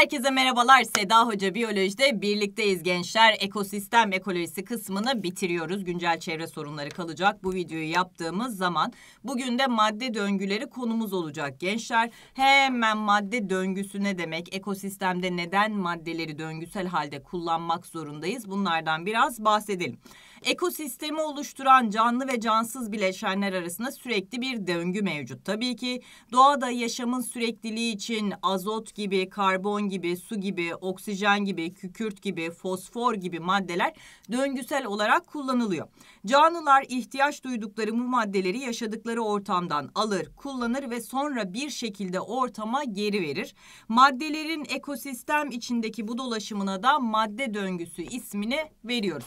Herkese merhabalar. Seda Hoca Biyoloji'de birlikteyiz gençler. Ekosistem ekolojisi kısmını bitiriyoruz. Güncel çevre sorunları kalacak bu videoyu yaptığımız zaman. Bugün de madde döngüleri konumuz olacak gençler. Hemen madde döngüsü ne demek? Ekosistemde neden maddeleri döngüsel halde kullanmak zorundayız? Bunlardan biraz bahsedelim ekosistemi oluşturan canlı ve cansız bileşenler arasında sürekli bir döngü mevcut. Tabii ki doğada yaşamın sürekliliği için azot gibi, karbon gibi, su gibi, oksijen gibi, kükürt gibi, fosfor gibi maddeler döngüsel olarak kullanılıyor. Canlılar ihtiyaç duydukları bu maddeleri yaşadıkları ortamdan alır, kullanır ve sonra bir şekilde ortama geri verir. Maddelerin ekosistem içindeki bu dolaşımına da madde döngüsü ismini veriyoruz.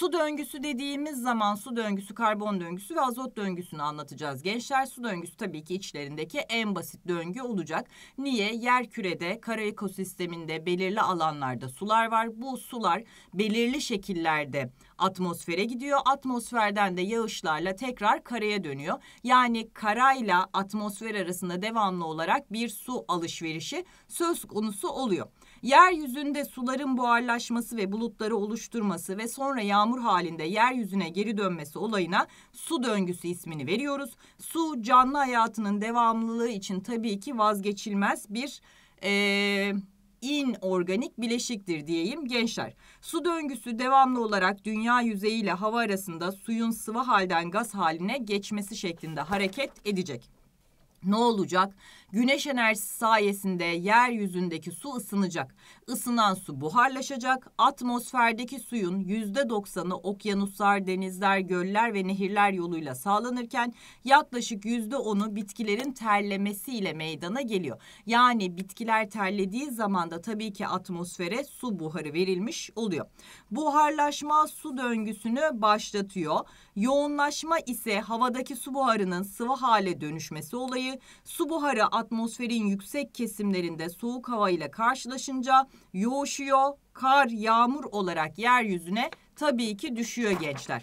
Su döngüsü dediğimiz zaman su döngüsü, karbon döngüsü ve azot döngüsünü anlatacağız gençler. Su döngüsü tabii ki içlerindeki en basit döngü olacak. Niye? Yer kürede, kara ekosisteminde belirli alanlarda sular var. Bu sular belirli şekillerde atmosfere gidiyor. Atmosferden de yağışlarla tekrar karaya dönüyor. Yani karayla atmosfer arasında devamlı olarak bir su alışverişi söz konusu oluyor. Yeryüzünde suların buharlaşması ve bulutları oluşturması ve sonra yağmur halinde yeryüzüne geri dönmesi olayına su döngüsü ismini veriyoruz. Su canlı hayatının devamlılığı için tabii ki vazgeçilmez bir e, inorganik bileşiktir diyeyim gençler. Su döngüsü devamlı olarak dünya yüzeyi ile hava arasında suyun sıvı halden gaz haline geçmesi şeklinde hareket edecek. Ne olacak? Güneş enerjisi sayesinde yeryüzündeki su ısınacak Isınan su buharlaşacak, atmosferdeki suyun %90'ı okyanuslar, denizler, göller ve nehirler yoluyla sağlanırken yaklaşık %10'u bitkilerin terlemesiyle meydana geliyor. Yani bitkiler terlediği zaman da tabii ki atmosfere su buharı verilmiş oluyor. Buharlaşma su döngüsünü başlatıyor. Yoğunlaşma ise havadaki su buharının sıvı hale dönüşmesi olayı. Su buharı atmosferin yüksek kesimlerinde soğuk hava ile karşılaşınca yoğuşuyor. Kar, yağmur olarak yeryüzüne tabii ki düşüyor gençler.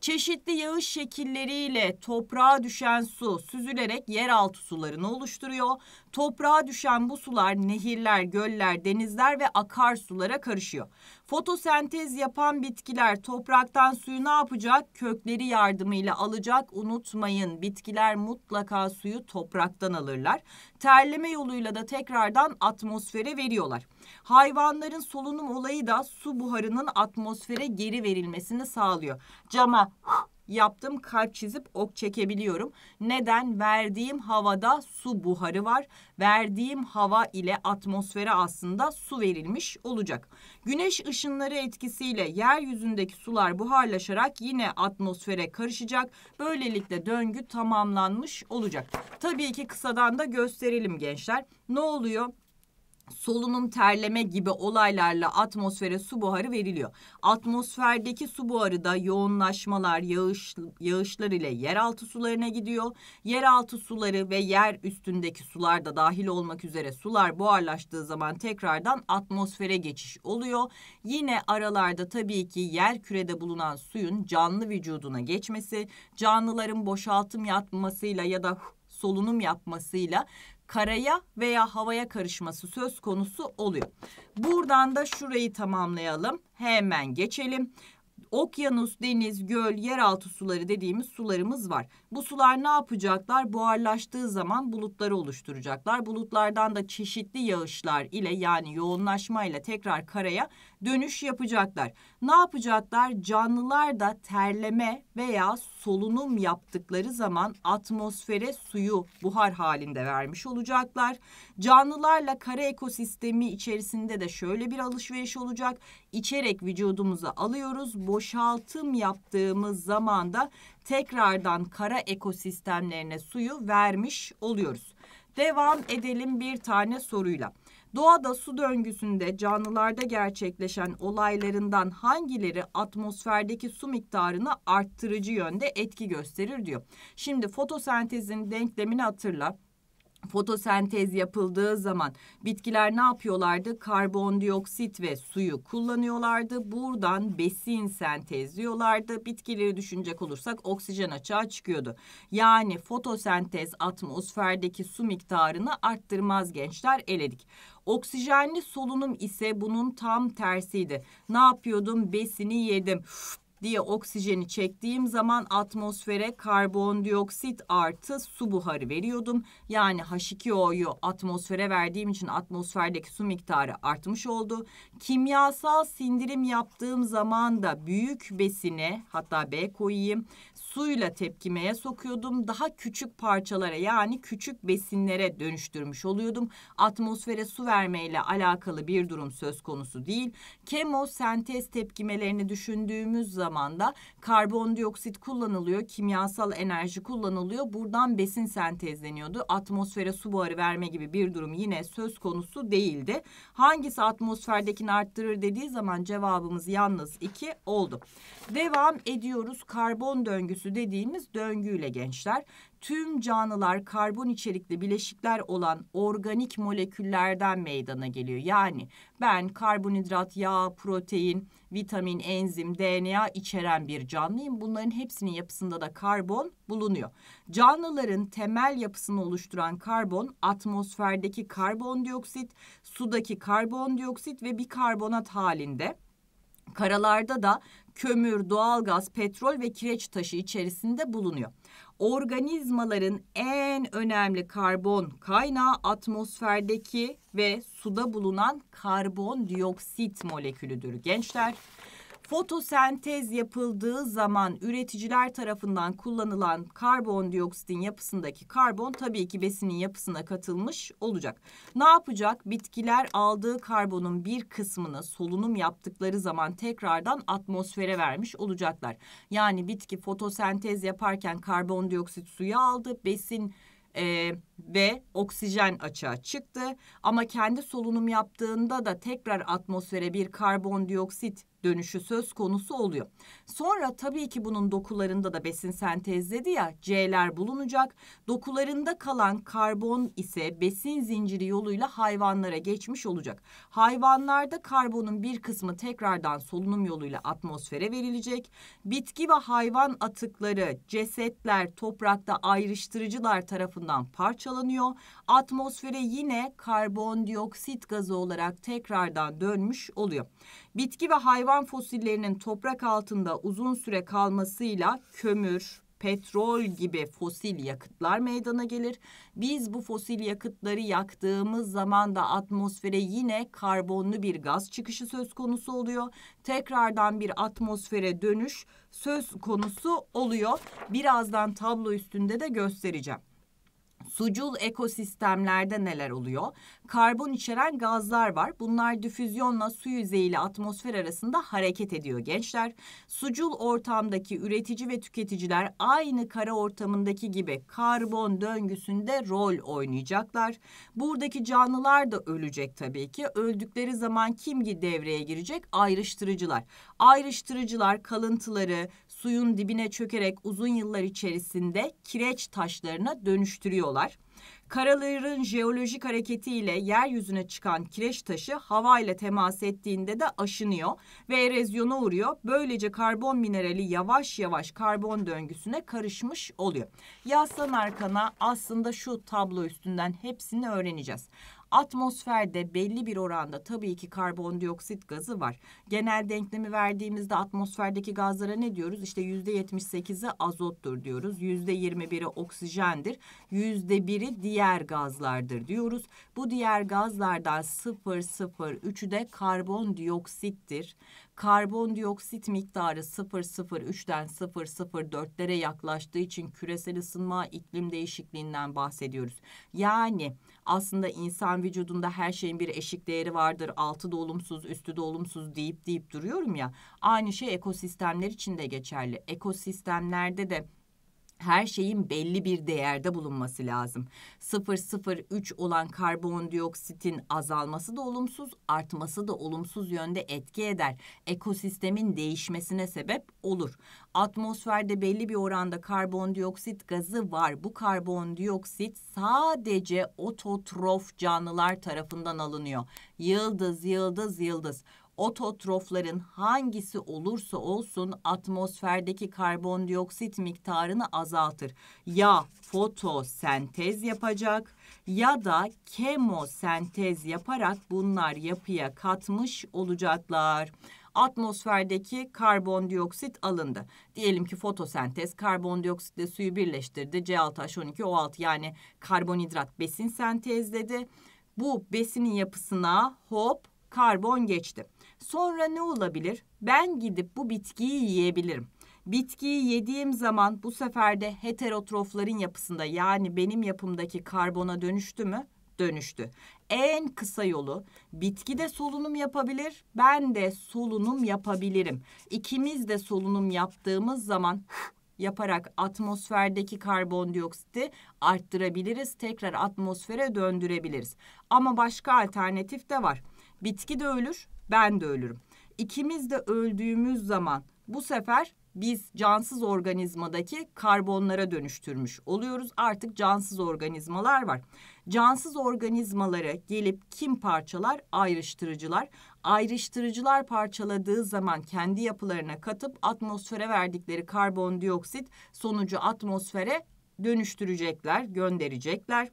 Çeşitli yağış şekilleriyle toprağa düşen su süzülerek yeraltı sularını oluşturuyor. Toprağa düşen bu sular nehirler, göller, denizler ve akarsulara karışıyor. Fotosentez yapan bitkiler topraktan suyu ne yapacak? Kökleri yardımıyla alacak. Unutmayın bitkiler mutlaka suyu topraktan alırlar. Terleme yoluyla da tekrardan atmosfere veriyorlar. Hayvanların solunum olayı da su buharının atmosfere geri verilmesini sağlıyor. Cama yaptım kalp çizip ok çekebiliyorum. Neden? Verdiğim havada su buharı var. Verdiğim hava ile atmosfere aslında su verilmiş olacak. Güneş ışınları etkisiyle yeryüzündeki sular buharlaşarak yine atmosfere karışacak. Böylelikle döngü tamamlanmış olacak. Tabii ki kısadan da gösterelim gençler. Ne oluyor? solunum, terleme gibi olaylarla atmosfere su buharı veriliyor. Atmosferdeki su buharı da yoğunlaşmalar, yağış, yağışlar ile yeraltı sularına gidiyor. Yeraltı suları ve yer üstündeki sular da dahil olmak üzere sular buharlaştığı zaman tekrardan atmosfere geçiş oluyor. Yine aralarda tabii ki yer kürede bulunan suyun canlı vücuduna geçmesi, canlıların boşaltım yapmasıyla ya da solunum yapmasıyla karaya veya havaya karışması söz konusu oluyor. Buradan da şurayı tamamlayalım. Hemen geçelim. Okyanus, deniz, göl, yeraltı suları dediğimiz sularımız var. Bu sular ne yapacaklar? Buharlaştığı zaman bulutları oluşturacaklar. Bulutlardan da çeşitli yağışlar ile yani yoğunlaşmayla tekrar karaya dönüş yapacaklar. Ne yapacaklar? Canlılar da terleme veya solunum yaptıkları zaman atmosfere suyu buhar halinde vermiş olacaklar. Canlılarla kara ekosistemi içerisinde de şöyle bir alışveriş olacak. İçerek vücudumuza alıyoruz. Boşaltım yaptığımız zaman da tekrardan kara ekosistemlerine suyu vermiş oluyoruz. Devam edelim bir tane soruyla. Doğada su döngüsünde canlılarda gerçekleşen olaylarından hangileri atmosferdeki su miktarını arttırıcı yönde etki gösterir diyor. Şimdi fotosentezin denklemini hatırla fotosentez yapıldığı zaman bitkiler ne yapıyorlardı? Karbondioksit ve suyu kullanıyorlardı. Buradan besin sentezliyorlardı. Bitkileri düşünecek olursak oksijen açığa çıkıyordu. Yani fotosentez atmosferdeki su miktarını arttırmaz gençler eledik. Oksijenli solunum ise bunun tam tersiydi. Ne yapıyordum? Besini yedim diye oksijeni çektiğim zaman atmosfere karbondioksit artı su buharı veriyordum. Yani H2O'yu atmosfere verdiğim için atmosferdeki su miktarı artmış oldu. Kimyasal sindirim yaptığım zaman da büyük besine hatta B koyayım suyla tepkimeye sokuyordum. Daha küçük parçalara yani küçük besinlere dönüştürmüş oluyordum. Atmosfere su vermeyle alakalı bir durum söz konusu değil. Kemosentez tepkimelerini düşündüğümüz zaman da karbondioksit kullanılıyor, kimyasal enerji kullanılıyor. Buradan besin sentezleniyordu. Atmosfere su buharı verme gibi bir durum yine söz konusu değildi. Hangisi atmosferdekini arttırır dediği zaman cevabımız yalnız iki oldu. Devam ediyoruz. Karbon döngüsü döngüsü dediğimiz döngüyle gençler tüm canlılar karbon içerikli bileşikler olan organik moleküllerden meydana geliyor. Yani ben karbonhidrat, yağ, protein, vitamin, enzim, DNA içeren bir canlıyım. Bunların hepsinin yapısında da karbon bulunuyor. Canlıların temel yapısını oluşturan karbon atmosferdeki karbondioksit, sudaki karbondioksit ve bir karbonat halinde. Karalarda da kömür, doğalgaz, petrol ve kireç taşı içerisinde bulunuyor. Organizmaların en önemli karbon kaynağı atmosferdeki ve suda bulunan karbondioksit molekülüdür gençler. Fotosentez yapıldığı zaman üreticiler tarafından kullanılan karbondioksitin yapısındaki karbon tabii ki besinin yapısına katılmış olacak. Ne yapacak? Bitkiler aldığı karbonun bir kısmını solunum yaptıkları zaman tekrardan atmosfere vermiş olacaklar. Yani bitki fotosentez yaparken karbondioksit suya aldı, besin e, ve oksijen açığa çıktı. Ama kendi solunum yaptığında da tekrar atmosfere bir karbondioksit dönüşü söz konusu oluyor. Sonra tabii ki bunun dokularında da besin sentezledi ya C'ler bulunacak. Dokularında kalan karbon ise besin zinciri yoluyla hayvanlara geçmiş olacak. Hayvanlarda karbonun bir kısmı tekrardan solunum yoluyla atmosfere verilecek. Bitki ve hayvan atıkları, cesetler toprakta ayrıştırıcılar tarafından tarafından parçalanıyor. Atmosfere yine karbondioksit gazı olarak tekrardan dönmüş oluyor. Bitki ve hayvan fosillerinin toprak altında uzun süre kalmasıyla kömür, petrol gibi fosil yakıtlar meydana gelir. Biz bu fosil yakıtları yaktığımız zaman da atmosfere yine karbonlu bir gaz çıkışı söz konusu oluyor. Tekrardan bir atmosfere dönüş söz konusu oluyor. Birazdan tablo üstünde de göstereceğim. Sucul ekosistemlerde neler oluyor? Karbon içeren gazlar var. Bunlar difüzyonla su yüzeyi ile atmosfer arasında hareket ediyor gençler. Sucul ortamdaki üretici ve tüketiciler aynı kara ortamındaki gibi karbon döngüsünde rol oynayacaklar. Buradaki canlılar da ölecek tabii ki. Öldükleri zaman kim devreye girecek? Ayrıştırıcılar. Ayrıştırıcılar kalıntıları, suyun dibine çökerek uzun yıllar içerisinde kireç taşlarına dönüştürüyorlar. Karaların jeolojik hareketiyle yeryüzüne çıkan kireç taşı hava ile temas ettiğinde de aşınıyor ve erozyona uğruyor. Böylece karbon minerali yavaş yavaş karbon döngüsüne karışmış oluyor. Yazsan arkana aslında şu tablo üstünden hepsini öğreneceğiz. Atmosferde belli bir oranda tabii ki karbondioksit gazı var. Genel denklemi verdiğimizde atmosferdeki gazlara ne diyoruz? İşte yüzde yetmiş sekizi azottur diyoruz. Yüzde yirmi biri oksijendir. Yüzde biri diğer gazlardır diyoruz. Bu diğer gazlardan sıfır sıfır üçü de karbondioksittir karbondioksit miktarı 0,03'ten 0,04'lere yaklaştığı için küresel ısınma iklim değişikliğinden bahsediyoruz. Yani aslında insan vücudunda her şeyin bir eşik değeri vardır. Altı da olumsuz, üstü de olumsuz deyip deyip duruyorum ya. Aynı şey ekosistemler için de geçerli. Ekosistemlerde de her şeyin belli bir değerde bulunması lazım. 0,03 olan karbondioksitin azalması da olumsuz, artması da olumsuz yönde etki eder. Ekosistemin değişmesine sebep olur. Atmosferde belli bir oranda karbondioksit gazı var. Bu karbondioksit sadece ototrof canlılar tarafından alınıyor. Yıldız, yıldız, yıldız ototrofların hangisi olursa olsun atmosferdeki karbondioksit miktarını azaltır. Ya fotosentez yapacak ya da kemosentez yaparak bunlar yapıya katmış olacaklar atmosferdeki karbondioksit alındı. Diyelim ki fotosentez karbondioksitle suyu birleştirdi. C6H12O6 yani karbonhidrat besin sentezledi. Bu besinin yapısına hop karbon geçti. Sonra ne olabilir? Ben gidip bu bitkiyi yiyebilirim. Bitkiyi yediğim zaman bu sefer de heterotrofların yapısında yani benim yapımdaki karbona dönüştü mü? Dönüştü. En kısa yolu bitki de solunum yapabilir, ben de solunum yapabilirim. İkimiz de solunum yaptığımız zaman yaparak atmosferdeki karbondioksiti arttırabiliriz. Tekrar atmosfere döndürebiliriz. Ama başka alternatif de var. Bitki de ölür, ben de ölürüm. İkimiz de öldüğümüz zaman bu sefer biz cansız organizmadaki karbonlara dönüştürmüş oluyoruz. Artık cansız organizmalar var. Cansız organizmalara gelip kim parçalar? Ayrıştırıcılar. Ayrıştırıcılar parçaladığı zaman kendi yapılarına katıp atmosfere verdikleri karbondioksit sonucu atmosfere dönüştürecekler, gönderecekler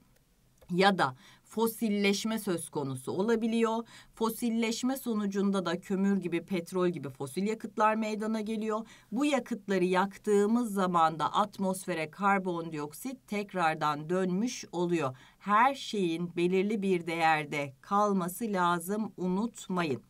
ya da fosilleşme söz konusu olabiliyor. Fosilleşme sonucunda da kömür gibi, petrol gibi fosil yakıtlar meydana geliyor. Bu yakıtları yaktığımız zaman da atmosfere karbondioksit tekrardan dönmüş oluyor. Her şeyin belirli bir değerde kalması lazım unutmayın.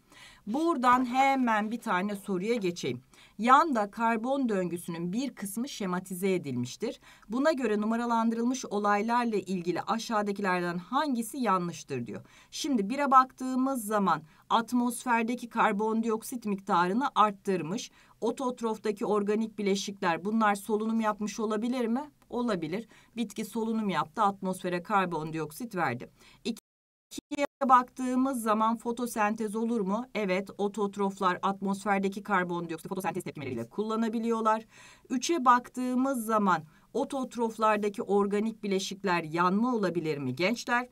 Buradan hemen bir tane soruya geçeyim. Yanda karbon döngüsünün bir kısmı şematize edilmiştir. Buna göre numaralandırılmış olaylarla ilgili aşağıdakilerden hangisi yanlıştır diyor. Şimdi bire baktığımız zaman atmosferdeki karbondioksit miktarını arttırmış. Ototrofdaki organik bileşikler bunlar solunum yapmış olabilir mi? Olabilir. Bitki solunum yaptı, atmosfere karbondioksit verdi. İki, baktığımız zaman fotosentez olur mu? Evet, ototroflar atmosferdeki karbondioksit fotosentez tepkimeleriyle kullanabiliyorlar. Üçe baktığımız zaman ototroflardaki organik bileşikler yanma olabilir mi gençler?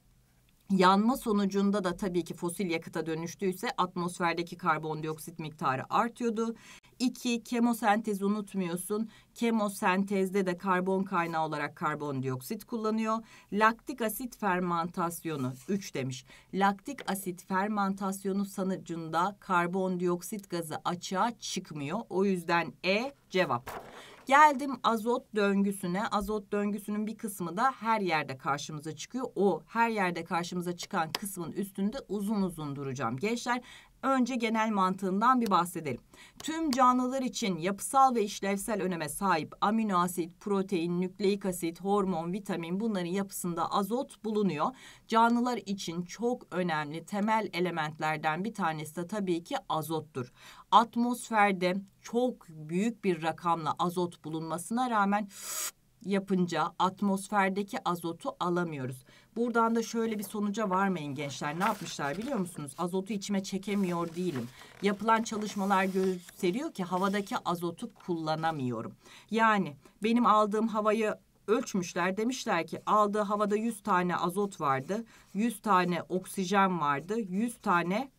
Yanma sonucunda da tabii ki fosil yakıta dönüştüyse atmosferdeki karbondioksit miktarı artıyordu. İki, kemosentezi unutmuyorsun. Kemosentezde de karbon kaynağı olarak karbondioksit kullanıyor. Laktik asit fermantasyonu üç demiş. Laktik asit fermantasyonu sanıcında karbondioksit gazı açığa çıkmıyor. O yüzden E cevap. Geldim azot döngüsüne. Azot döngüsünün bir kısmı da her yerde karşımıza çıkıyor. O her yerde karşımıza çıkan kısmın üstünde uzun uzun duracağım. Gençler Önce genel mantığından bir bahsedelim. Tüm canlılar için yapısal ve işlevsel öneme sahip amino asit, protein, nükleik asit, hormon, vitamin bunların yapısında azot bulunuyor. Canlılar için çok önemli temel elementlerden bir tanesi de tabii ki azottur. Atmosferde çok büyük bir rakamla azot bulunmasına rağmen yapınca atmosferdeki azotu alamıyoruz. Buradan da şöyle bir sonuca varmayın gençler. Ne yapmışlar biliyor musunuz? Azotu içime çekemiyor değilim. Yapılan çalışmalar gösteriyor ki havadaki azotu kullanamıyorum. Yani benim aldığım havayı ölçmüşler. Demişler ki aldığı havada 100 tane azot vardı. 100 tane oksijen vardı. 100 tane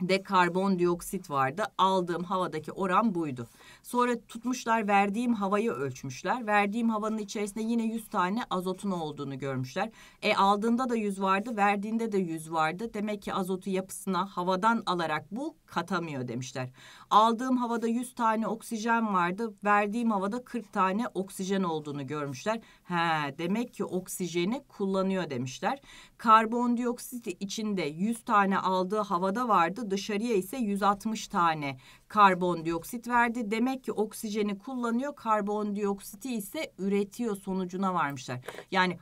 de karbondioksit vardı. Aldığım havadaki oran buydu. Sonra tutmuşlar verdiğim havayı ölçmüşler. Verdiğim havanın içerisinde yine 100 tane azotun olduğunu görmüşler. E aldığında da 100 vardı, verdiğinde de 100 vardı. Demek ki azotu yapısına havadan alarak bu katamıyor demişler. Aldığım havada 100 tane oksijen vardı. Verdiğim havada 40 tane oksijen olduğunu görmüşler. He demek ki oksijeni kullanıyor demişler. Karbondioksit içinde 100 tane aldığı havada vardı. Dışarıya ise 160 tane karbondioksit verdi. Demek ki oksijeni kullanıyor. Karbondioksiti ise üretiyor sonucuna varmışlar. Yani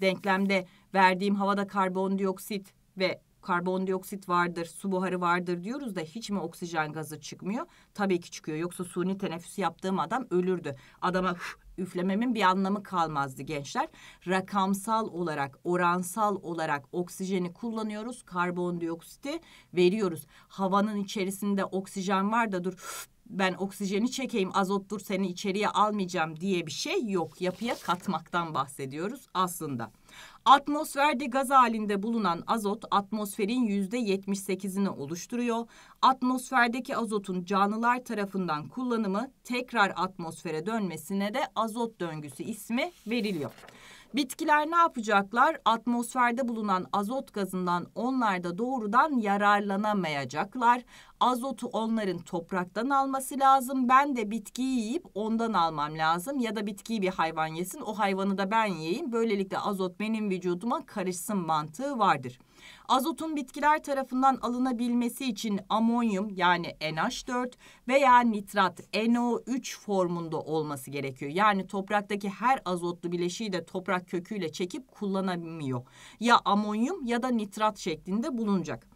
denklemde verdiğim havada karbondioksit ve karbondioksit vardır, su buharı vardır diyoruz da hiç mi oksijen gazı çıkmıyor? Tabii ki çıkıyor. Yoksa suni teneffüs yaptığım adam ölürdü. Adama üflememin bir anlamı kalmazdı gençler. Rakamsal olarak, oransal olarak oksijeni kullanıyoruz, karbondioksiti veriyoruz. Havanın içerisinde oksijen var da dur ben oksijeni çekeyim azot dur seni içeriye almayacağım diye bir şey yok. Yapıya katmaktan bahsediyoruz aslında. Atmosferde gaz halinde bulunan azot atmosferin yüzde %78'ini oluşturuyor. Atmosferdeki azotun canlılar tarafından kullanımı tekrar atmosfere dönmesine de azot döngüsü ismi veriliyor. Bitkiler ne yapacaklar? Atmosferde bulunan azot gazından onlar da doğrudan yararlanamayacaklar. Azotu onların topraktan alması lazım. Ben de bitkiyi yiyip ondan almam lazım. Ya da bitkiyi bir hayvan yesin, o hayvanı da ben yiyeyim. Böylelikle azot benim vücuduma karışsın mantığı vardır. Azotun bitkiler tarafından alınabilmesi için amonyum yani NH4 veya nitrat NO3 formunda olması gerekiyor. Yani topraktaki her azotlu bileşiği de toprak köküyle çekip kullanamıyor. Ya amonyum ya da nitrat şeklinde bulunacak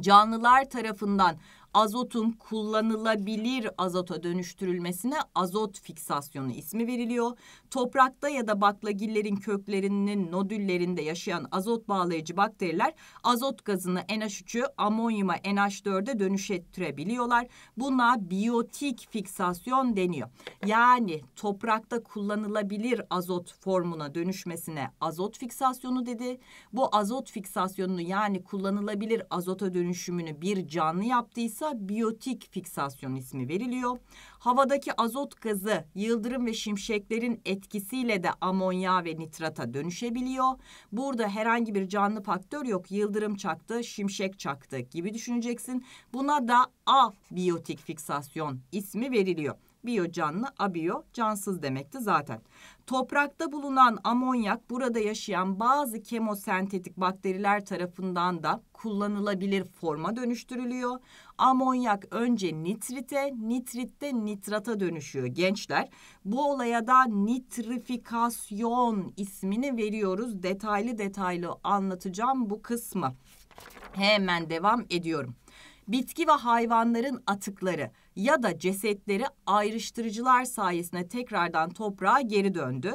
canlılar tarafından azotun kullanılabilir azota dönüştürülmesine azot fiksasyonu ismi veriliyor. Toprakta ya da baklagillerin köklerinin nodüllerinde yaşayan azot bağlayıcı bakteriler azot gazını NH3'ü amonyuma NH4'e dönüştürebiliyorlar. Buna biyotik fiksasyon deniyor. Yani toprakta kullanılabilir azot formuna dönüşmesine azot fiksasyonu dedi. Bu azot fiksasyonunu yani kullanılabilir azota dönüşümünü bir canlı yaptıysa oluşuyorsa biyotik fiksasyon ismi veriliyor. Havadaki azot gazı yıldırım ve şimşeklerin etkisiyle de amonya ve nitrata dönüşebiliyor. Burada herhangi bir canlı faktör yok. Yıldırım çaktı, şimşek çaktı gibi düşüneceksin. Buna da abiyotik fiksasyon ismi veriliyor. Biyo canlı, abiyo cansız demekti zaten. Toprakta bulunan amonyak burada yaşayan bazı kemosentetik bakteriler tarafından da kullanılabilir forma dönüştürülüyor. Amonyak önce nitrite, nitritte nitrata dönüşüyor gençler. Bu olaya da nitrifikasyon ismini veriyoruz. Detaylı detaylı anlatacağım bu kısmı. Hemen devam ediyorum. Bitki ve hayvanların atıkları ya da cesetleri ayrıştırıcılar sayesinde tekrardan toprağa geri döndü.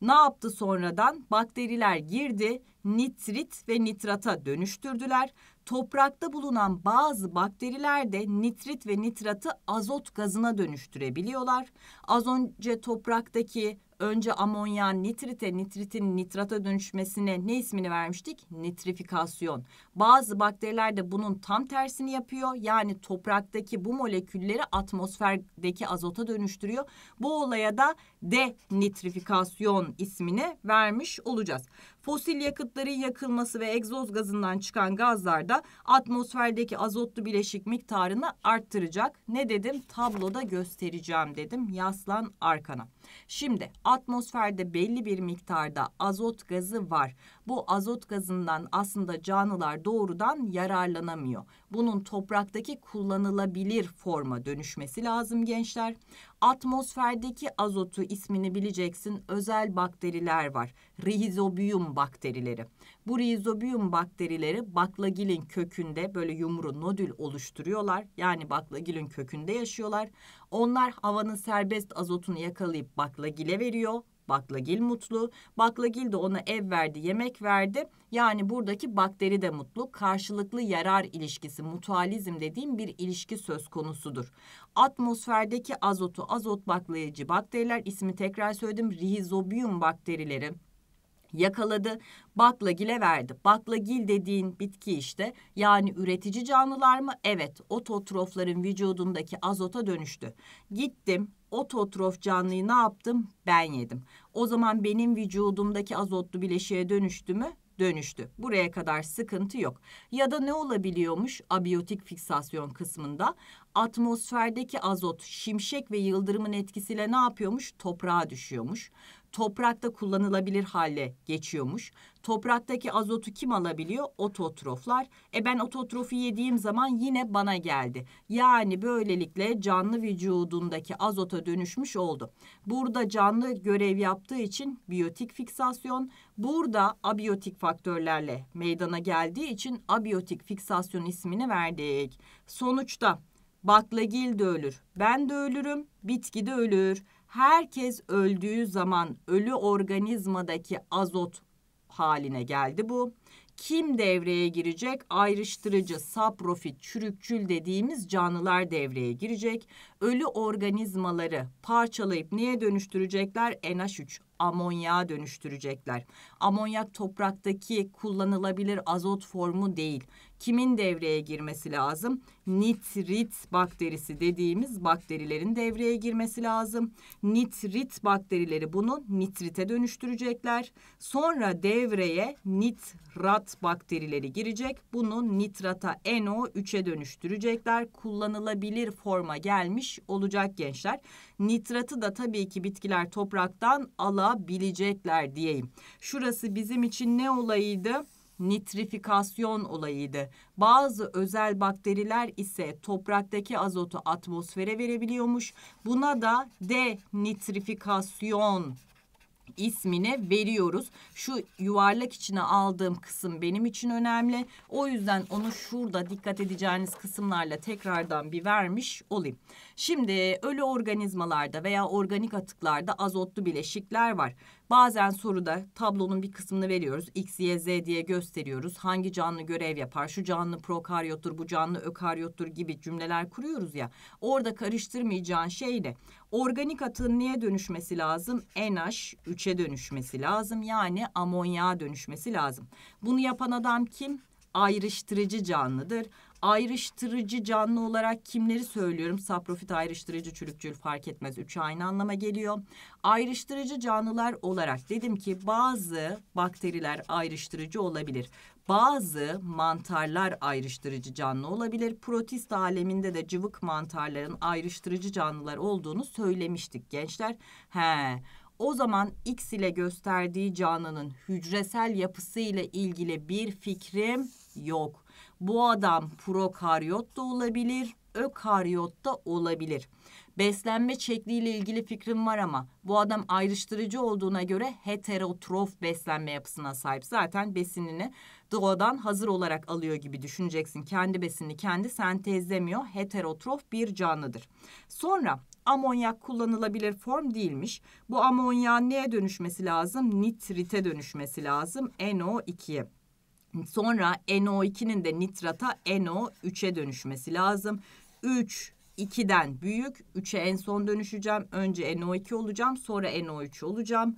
Ne yaptı sonradan? Bakteriler girdi, nitrit ve nitrata dönüştürdüler. Toprakta bulunan bazı bakteriler de nitrit ve nitratı azot gazına dönüştürebiliyorlar. Az önce topraktaki önce amonya nitrite nitritin nitrata dönüşmesine ne ismini vermiştik? Nitrifikasyon. Bazı bakteriler de bunun tam tersini yapıyor. Yani topraktaki bu molekülleri atmosferdeki azota dönüştürüyor. Bu olaya da denitrifikasyon ismini vermiş olacağız. Fosil yakıtların yakılması ve egzoz gazından çıkan gazlar da atmosferdeki azotlu bileşik miktarını arttıracak. Ne dedim? Tabloda göstereceğim dedim. Yaslan arkana. Şimdi atmosferde belli bir miktarda azot gazı var. Bu azot gazından aslında canlılar doğrudan yararlanamıyor. Bunun topraktaki kullanılabilir forma dönüşmesi lazım gençler. Atmosferdeki azotu ismini bileceksin özel bakteriler var. Rhizobium bakterileri. Bu rizobiyum bakterileri baklagilin kökünde böyle yumru nodül oluşturuyorlar. Yani baklagilin kökünde yaşıyorlar. Onlar havanın serbest azotunu yakalayıp baklagile veriyor. Baklagil mutlu. Baklagil de ona ev verdi, yemek verdi. Yani buradaki bakteri de mutlu. Karşılıklı yarar ilişkisi, mutualizm dediğim bir ilişki söz konusudur. Atmosferdeki azotu azot baklayıcı bakteriler ismi tekrar söyledim. Rhizobiyum bakterileri yakaladı. Baklagile verdi. Baklagil dediğin bitki işte yani üretici canlılar mı? Evet ototrofların vücudundaki azota dönüştü. Gittim ototrof canlıyı ne yaptım? Ben yedim. O zaman benim vücudumdaki azotlu bileşiğe dönüştü mü? dönüştü. Buraya kadar sıkıntı yok. Ya da ne olabiliyormuş abiyotik fiksasyon kısmında? Atmosferdeki azot şimşek ve yıldırımın etkisiyle ne yapıyormuş? Toprağa düşüyormuş toprakta kullanılabilir hale geçiyormuş. Topraktaki azotu kim alabiliyor? Ototroflar. E ben ototrofi yediğim zaman yine bana geldi. Yani böylelikle canlı vücudundaki azota dönüşmüş oldu. Burada canlı görev yaptığı için biyotik fiksasyon, burada abiyotik faktörlerle meydana geldiği için abiyotik fiksasyon ismini verdik. Sonuçta baklagil de ölür, ben de ölürüm, bitki de ölür herkes öldüğü zaman ölü organizmadaki azot haline geldi bu. Kim devreye girecek? Ayrıştırıcı, saprofit, çürükçül dediğimiz canlılar devreye girecek. Ölü organizmaları parçalayıp neye dönüştürecekler? NH3 amonyağa dönüştürecekler. Amonyak topraktaki kullanılabilir azot formu değil. Kimin devreye girmesi lazım? Nitrit bakterisi dediğimiz bakterilerin devreye girmesi lazım. Nitrit bakterileri bunu nitrite dönüştürecekler. Sonra devreye nitrat bakterileri girecek. Bunu nitrata NO3'e dönüştürecekler. Kullanılabilir forma gelmiş olacak gençler. Nitratı da tabii ki bitkiler topraktan alabilecekler diyeyim. Şurası bizim için ne olayıydı? nitrifikasyon olayıydı. Bazı özel bakteriler ise topraktaki azotu atmosfere verebiliyormuş. Buna da denitrifikasyon ismine veriyoruz. Şu yuvarlak içine aldığım kısım benim için önemli. O yüzden onu şurada dikkat edeceğiniz kısımlarla tekrardan bir vermiş olayım. Şimdi ölü organizmalarda veya organik atıklarda azotlu bileşikler var. Bazen soruda tablonun bir kısmını veriyoruz. X, Y, Z diye gösteriyoruz. Hangi canlı görev yapar? Şu canlı prokaryottur, bu canlı ökaryottur gibi cümleler kuruyoruz ya. Orada karıştırmayacağın şey de organik atığın neye dönüşmesi lazım? NH3'e dönüşmesi lazım. Yani amonyağa dönüşmesi lazım. Bunu yapan adam kim? Ayrıştırıcı canlıdır ayrıştırıcı canlı olarak kimleri söylüyorum? Saprofit ayrıştırıcı çürükçül fark etmez. Üç aynı anlama geliyor. Ayrıştırıcı canlılar olarak dedim ki bazı bakteriler ayrıştırıcı olabilir. Bazı mantarlar ayrıştırıcı canlı olabilir. Protist aleminde de cıvık mantarların ayrıştırıcı canlılar olduğunu söylemiştik gençler. He. O zaman X ile gösterdiği canlının hücresel yapısı ile ilgili bir fikrim yok. Bu adam prokaryot da olabilir, ökaryot da olabilir. Beslenme şekliyle ilgili fikrim var ama bu adam ayrıştırıcı olduğuna göre heterotrof beslenme yapısına sahip. Zaten besinini doğadan hazır olarak alıyor gibi düşüneceksin. Kendi besini kendi sentezlemiyor. Heterotrof bir canlıdır. Sonra amonyak kullanılabilir form değilmiş. Bu amonyağın neye dönüşmesi lazım? Nitrite dönüşmesi lazım. NO2'ye. Sonra NO2'nin de nitrata NO3'e dönüşmesi lazım. 3 2'den büyük. 3'e en son dönüşeceğim. Önce NO2 olacağım. Sonra NO3 olacağım.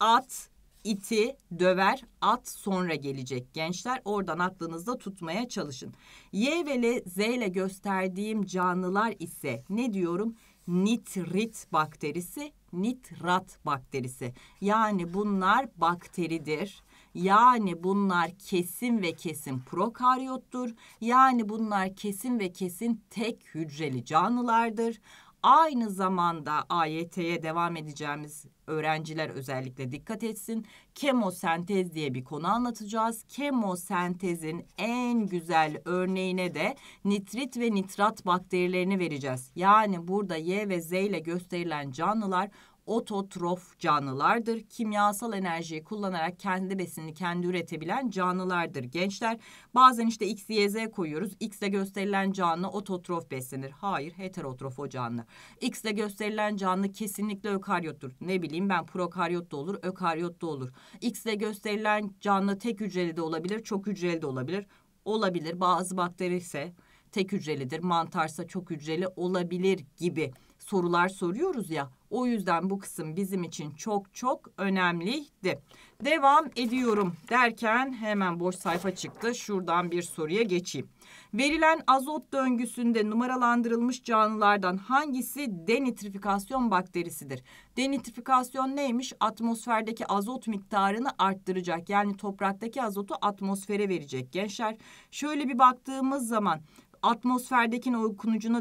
At iti döver at sonra gelecek gençler oradan aklınızda tutmaya çalışın. Y ve L, Z ile gösterdiğim canlılar ise ne diyorum? Nitrit bakterisi, nitrat bakterisi. Yani bunlar bakteridir. Yani bunlar kesin ve kesin prokaryottur. Yani bunlar kesin ve kesin tek hücreli canlılardır. Aynı zamanda AYT'ye devam edeceğimiz öğrenciler özellikle dikkat etsin. Kemosentez diye bir konu anlatacağız. Kemosentezin en güzel örneğine de nitrit ve nitrat bakterilerini vereceğiz. Yani burada Y ve Z ile gösterilen canlılar ototrof canlılardır. Kimyasal enerjiyi kullanarak kendi besini kendi üretebilen canlılardır gençler. Bazen işte X, Y, Z koyuyoruz. X ile gösterilen canlı ototrof beslenir. Hayır heterotrof o canlı. X ile gösterilen canlı kesinlikle ökaryottur. Ne bileyim ben prokaryot da olur, ökaryot da olur. X ile gösterilen canlı tek hücreli de olabilir, çok hücreli de olabilir. Olabilir bazı bakteri ise tek hücrelidir, mantarsa çok hücreli olabilir gibi sorular soruyoruz ya o yüzden bu kısım bizim için çok çok önemliydi. Devam ediyorum derken hemen boş sayfa çıktı. Şuradan bir soruya geçeyim. Verilen azot döngüsünde numaralandırılmış canlılardan hangisi denitrifikasyon bakterisidir? Denitrifikasyon neymiş? Atmosferdeki azot miktarını arttıracak. Yani topraktaki azotu atmosfere verecek gençler. Şöyle bir baktığımız zaman atmosferdeki okunucuna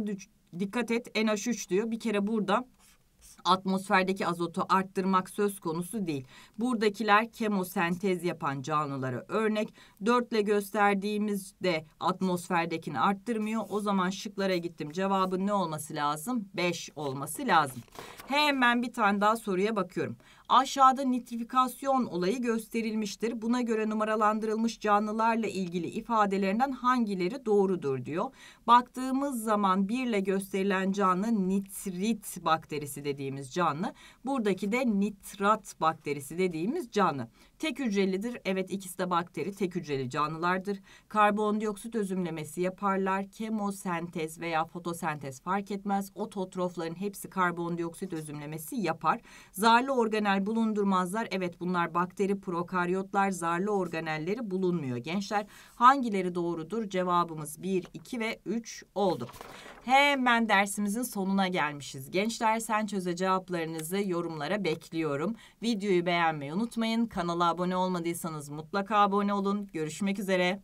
dikkat et NH3 diyor. Bir kere burada atmosferdeki azotu arttırmak söz konusu değil. Buradakiler kemosentez yapan canlılara örnek. Dörtle gösterdiğimizde atmosferdekini arttırmıyor. O zaman şıklara gittim. Cevabın ne olması lazım? Beş olması lazım. Hemen bir tane daha soruya bakıyorum. Aşağıda nitrifikasyon olayı gösterilmiştir. Buna göre numaralandırılmış canlılarla ilgili ifadelerinden hangileri doğrudur diyor. Baktığımız zaman birle gösterilen canlı nitrit bakterisi dediğimiz canlı. Buradaki de nitrat bakterisi dediğimiz canlı. Tek hücrelidir. Evet ikisi de bakteri tek hücreli canlılardır. Karbondioksit özümlemesi yaparlar. Kemosentez veya fotosentez fark etmez. Ototrofların hepsi karbondioksit özümlemesi yapar. Zarlı organel bulundurmazlar. Evet bunlar bakteri, prokaryotlar, zarlı organelleri bulunmuyor gençler. Hangileri doğrudur? Cevabımız 1, 2 ve 3 3 oldu. Hemen dersimizin sonuna gelmişiz. Gençler sen çöze cevaplarınızı yorumlara bekliyorum. Videoyu beğenmeyi unutmayın. Kanala abone olmadıysanız mutlaka abone olun. Görüşmek üzere.